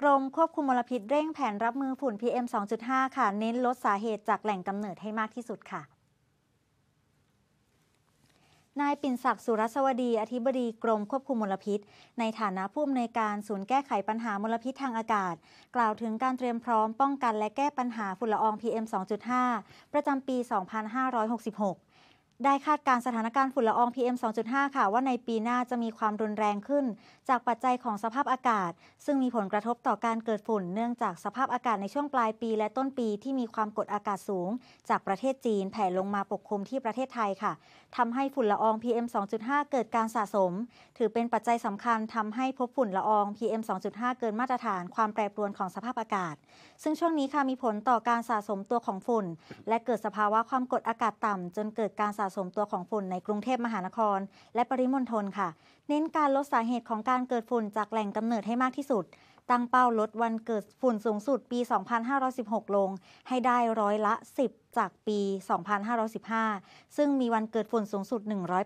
กรม ควบคุมมลพิษเร่งแผนรับมือฝุ่น PM 2.5 ค่ะเน้นลดสาเหตุจากแหล่งกำเนิดให้มากที่สุดค่ะ นายปิ่นศักดิ์สุรสวดี อธิบดีกรม ควบคุมมลพิษ ในฐานะผู้อำนวยการศูนย์แก้ไขปัญหามลพิษทางอากาศ กล่าวถึงการเตรียมพร้อมป้องกันและแก้ปัญหาฝุ่นละออง PM 2.5 ประจำปี 2566ได้คาดการสถานการณ์ฝุ่นละออง PM 2.5 ค่ะว่าในปีหน้าจะมีความรุนแรงขึ้น จากปัจจัยของสภาพอากาศ ซึ่งมีผลกระทบต่อการเกิดฝุ่นเนื่องจากสภาพอากาศในช่วงปลายปีและต้นปีที่มีความกดอากาศสูง จากประเทศจีนแผ่ลงมาปกคลุมที่ประเทศไทยค่ะ ทำให้ฝุ่นละออง PM 2.5 เกิดการสะสม ถือเป็นปัจจัยสำคัญทำให้พบฝุ่นละออง PM 2.5 เกินมาตรฐานความแปรปรวนของสภาพอากาศ ซึ่งช่วงนี้ค่ะมีผลต่อการสะสมตัวของฝุ่น และเกิดสภาวะความกดอากาศต่ำ จนเกิดการสะสมตัวของฝุ่นในกรุงเทพมหานคร และปริมณฑลค่ะ เน้นการลดสาเหตุของการเกิดฝุ่นจากแหล่งกำเนิดให้มากที่สุด ตั้งเป้าลดวันเกิดฝุ่นสูงสุดปี 2516 ลงให้ได้ร้อยละ 10 จากปี 2515 ซึ่งมีวันเกิดฝุ่นสูงสุด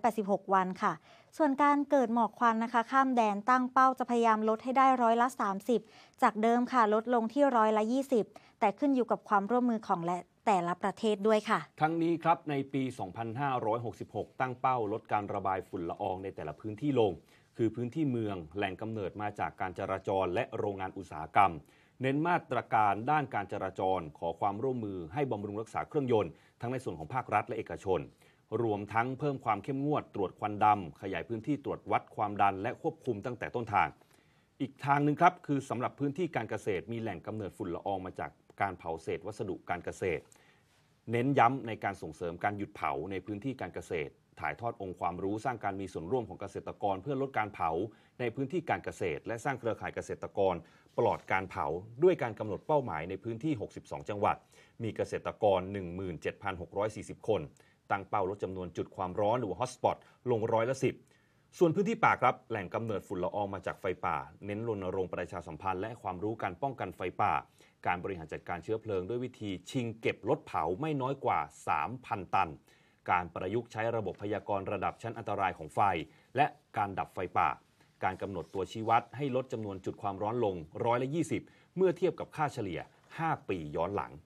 186 วันค่ะ ส่วนการเกิดหมอกควันนะคะ ข้ามแดนตั้งเป้าจะพยายามลดให้ได้ร้อยละ 30 จากเดิมค่ะลดลงที่ร้อยละ 20 แต่ขึ้นอยู่กับความร่วมมือของและแต่ละประเทศด้วยค่ะ ทั้งนี้ครับ ในปี 2566 ตั้งเป้าลดการระบายฝุ่นละอองในแต่ละพื้นที่ลง คือพื้นที่เมืองแหล่งกำเนิดมาจากการจราจร และโรงงานอุตสาหกรรม เน้นมาตรการด้านการจราจร ขอความร่วมมือให้บำรุงรักษาเครื่องยนต์ทั้งในส่วนของภาครัฐและเอกชน รวมทั้งเพิ่มความเข้มงวด ตรวจควันดำขยายพื้นที่ตรวจวัดความดันและควบคุมตั้งแต่ต้นทางอีกทางหนึ่งครับคือสำหรับพื้นที่การเกษตรมีแหล่งกำเนิดฝุ่นละอองมาจากการเผาเศษวัสดุการเกษตร เน้นย้ำในการส่งเสริมการหยุดเผาในพื้นที่การเกษตร ถ่ายทอดองค์ความรู้สร้างการมีส่วนร่วมของเกษตรกรเพื่อลดการเผาในพื้นที่การเกษตร และสร้างเครือข่ายเกษตรกร ปลอดการเผาด้วยการกำหนดเป้าหมายในพื้นที่ 62 จังหวัด มีเกษตรกร 17,640 คนตั้งเป้าลดจำนวนจุดความร้อนหรือฮอตสปอตลงร้อยละ10ส่วนพื้นที่ป่าครับแหล่งกำเนิดฝุ่นละอองมาจากไฟป่า เน้นรณรงค์ประชาสัมพันธ์และความรู้การป้องกันไฟป่า การบริหารจัดการเชื้อเพลิงด้วยวิธีชิงเก็บลดเผาไม่น้อยกว่า 3,000 ตัน การประยุกต์ใช้ระบบพยากรณ์ระดับชั้นอันตรายของไฟ และการดับไฟป่า การกำหนดตัวชี้วัดให้ลดจำนวนจุดความร้อนลงร้อยละ20 เมื่อเทียบกับค่าเฉลี่ย 5 ปีย้อนหลัง